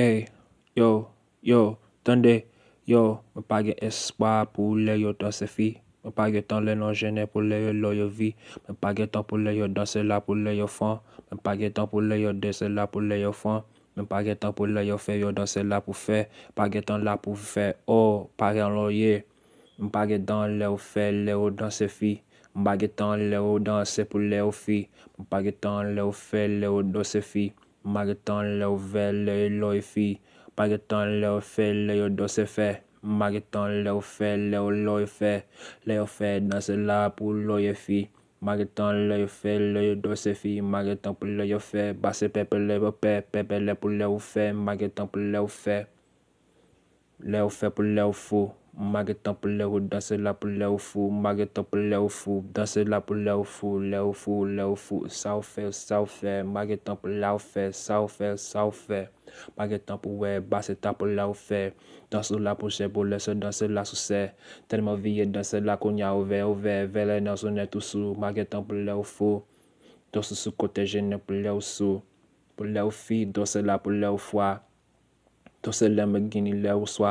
Ey yo yo tende yo m pai ge espwa pou le yo tanse fi m pagi tanle nan jene pou le yo loyo vi m pagi tan pou le yo dansela pou le yo fan m pagi tan pou le yo dese la pou le yo fan m pagi tan pou le yo fen yo dansela pou fe m pagi tan la pou fe o oh, paragano ye m pagi tan le yo fe le yo dansese fi m bagi tan le yo danse pou le yo fi m pagi tan le yo fe le yo dansese fi Maky tanto lyè ou ve, lè yè lo ye fi Maky ton lou ou fe, lè yè ou do se fe Maky ton lou ou fe, lè yè lou o pe Lè ou fe danse la pou lou o ye fi Maky ton lou ou fe, lè yè lou o se fi Maky tonte pou lou yo fe Bas se pe pe lou roughy Pen pen replied pou lou ou fe Maky tonto lou ou fe Lou ou fe pou lou ou fou Magè tan pou lèw danse la pou lèw fò Sa w fè, sa w fè, magè tan pou lèw fè Magè tan pou wè, basè ta pou lèw fè Dansè la pou chè, pou lèw se dansè la sou sè Tenman viye dansè la, kon ya ouve ouve Vele nan sou net ou sou, magè tan pou lèw fò Dansè sou kote jè nan pou lèw sou Pou lèw fi, dansè la pou lèw fò Tonsè lè mè gini lè ou swa,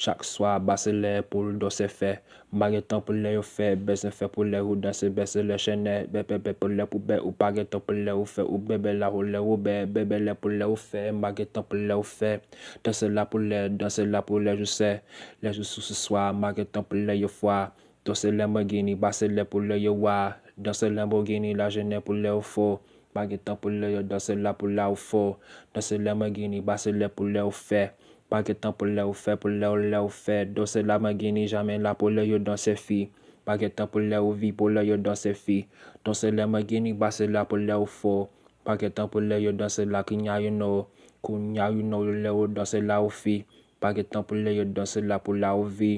chak swa basè lè pou l'donsè fè. Mwage tèm pou lè yo fè, bezè fè pou lè ou dansè besè lè chènè. Bebebe pou lè pou be ou bagè tèm pou lè ou fè, ou bebe la rou lè ou bebebe lè pou lè ou fè. Mwage tèm pou lè ou fè, tonsè lè pou lè, dansè lè pou lè jousè. Lè jousè swa, mwage tèm pou lè yo fwa, tonsè lè mè gini basè lè pou lè yo wwa. Dansè lè mè gini la jènè pou lè ou fwa. Bag etan pou lè, yo dansè la pou lè ou fò. Dansè lè, mageni, basè lè pou lè ou fè. Bag etan pou lè ou fè pou lè ou lè ou fè dansè la, mageni, jàmèn lè pou lè yo dansè fi bag etan pou lè ou vi pou lè yo dansè fi Dansè lè, mageni, basè lè pou lè ou fò bag etan pou lè yo dansè la kignan yonon kinkanyon yononewyo dansè la ou fi bag etan pou lè yo dansè la pou lè ou vi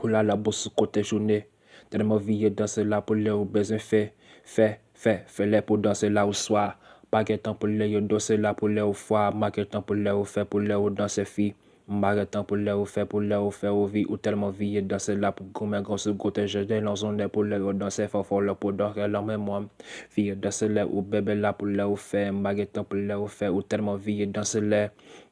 kula, lèp bous schotechó ne rider man vi yo dansè la pou lè yo odcme fe fe Fè, fè lè pou danse la ou swa. Pa ke tan pou lè yo dosè la pou lè ou fwa. Ma ke tan pou lè ou fè pou lè ou danse fi. Mbage tan pou le ou fe pou le ou fe ou vi ou telman vi e danse la pou koumen gansu koteje den lan zonde pou le ou danse faw faw le pou danre lan men mwem. Vi e danse le ou bebe la pou le ou fe mbage tan pou le ou fe ou telman vi e danse le.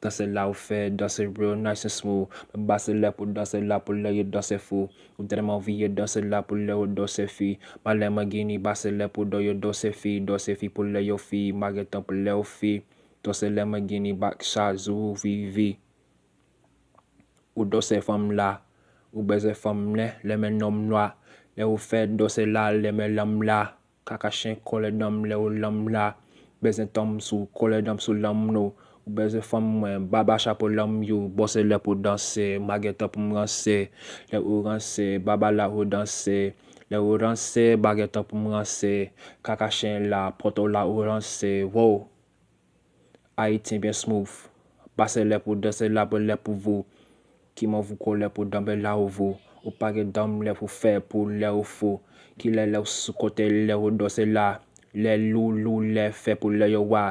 Danse la ou fe danse real nice and smooth. Mbase le pou danse la pou le ou danse fou. Ou telman vi e danse la pou le ou danse fi. Male mgeni base le pou do yo danse fi. Danse fi pou le yo fi mbage tan pou le ou fi. Tose le mgeni bak chazu vi vi. Ou dosè fòm la Ou bezè fòm lè, lèmè nom lò Lè ou fè dosè la, lèmè lòm la Kaka chèn kolè nom lè ou lòm la Bezè tom sou, kolè nom sou lòm nou Ou bezè fòm mwen, baba chè pou lòm yu Bosè lè pou dansè, magè to pou mranse Lè ou ranse, baba la ou dansè Lè ou ranse, bagè to pou mranse Kaka chèn la, poto la ou ranse Wow, ayitin bien smooth Basè lè pou dansè la pou lè pou vou Ki m avou kou lè pou dambe la ou vou Ou page dambe lè pou fè pou lè ou fò Ki lè lè ou sou kote lè ou dosè la Lè lou lou lè fè pou lè yo wà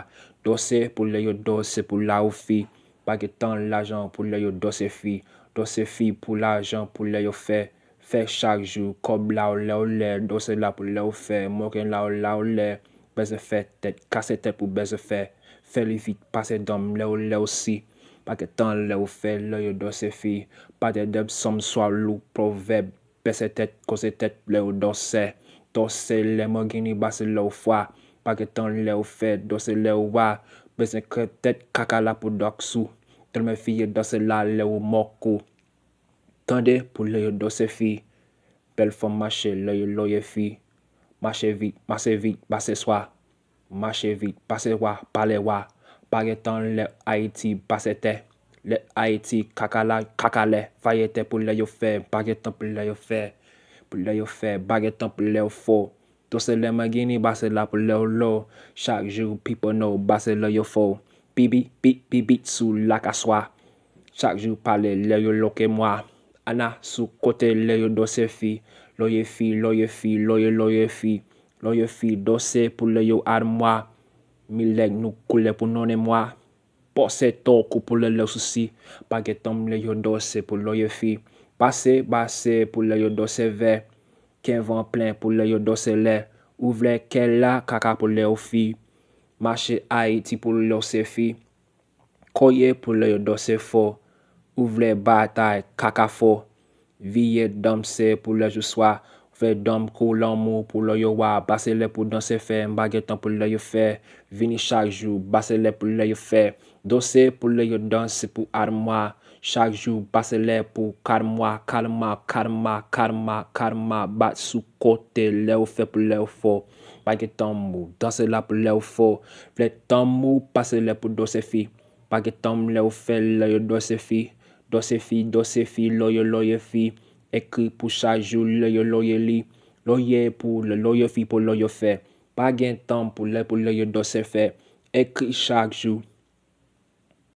Dosè pou lè yo dosè pou lè ou fi Page tan l'ajan pou lè yo dosè fi Dosè fi pou l'ajan pou lè yo fè Fè chak jou Kob la ou lè ou lè Dosè la pou lè ou fè Mokè la ou lè ou lè Beze fè tèt Kase tèt pou beze fè Fè li fit pasè dambe lè ou lè ou si Pa ke tan le ou fe, le ou do se fi. Pa te deb som swa loup pro veb. Pese tet, kose tet, le ou do se. Do se le, mwen gini base le ou fwa. Pa ke tan le ou fe, do se le ou wa. Pese kre tet, kakala pou doksou. Tel me fye do se la, le ou mokou. Tande pou le ou do se fi. Bel fwa mase le ou lo ye fi. Mase vit, mase vit, base swa. Mase vit, base wwa, pale wwa. Bagetan lè Aiti basete Lè Aiti kakala kakale Fayete pou lè yo fe Bagetan pou lè yo fe Bagetan pou lè yo fo Dose lè magini basela pou lè yo lo Chak jou pipono basela yo fo Pibit, pipit, pipit sou lak aswa Chak jou pale lè yo lo ke mwa Ana sou kote lè yo dose fi Lè yo fi, lè yo fi, lè yo lè yo fi Lè yo fi dose pou lè yo ad mwa Milèk nou koule pou nonè mwa, Pò se tokou pou lè lè sou si, Pagè tom lè yodo se pou lè yè fi, Pase base pou lè yodo se ve, Kenvan plè pou lè yodo se le, Ouvle ken la kaka pou lè yè fi, Mache a iti pou lè yodo se fi, Koye pou lè yodo se fo, Ouvle batay kaka fo, Vye damse pou lè jou swa, Fwe dom kou lan mou pou lo yo wa. Baselè pou dansè fè. Mbagetan pou lo yo fè. Vini chak jou. Baselè pou lo yo fè. Dose pou lo yo dansè pou ar mwa. Chak jou baselè pou kar mwa. Karma, karma, karma, karma. Bat sou kote. Le ou fè pou le ou fo. Bagetan mou. Dansè la pou le ou fo. Fwe tan mou. Baselè pou dosè fi. Bagetan mou. Dansè la pou dosè fi. Dosè fi, dosè fi. Lo yo lo yo fi. Ekri pou chak jou lè yo lòye li, lòye pou lè lòye fi pou lòye fe, pa gen tan pou lè pou lòye dosè fe, ekri chak jou.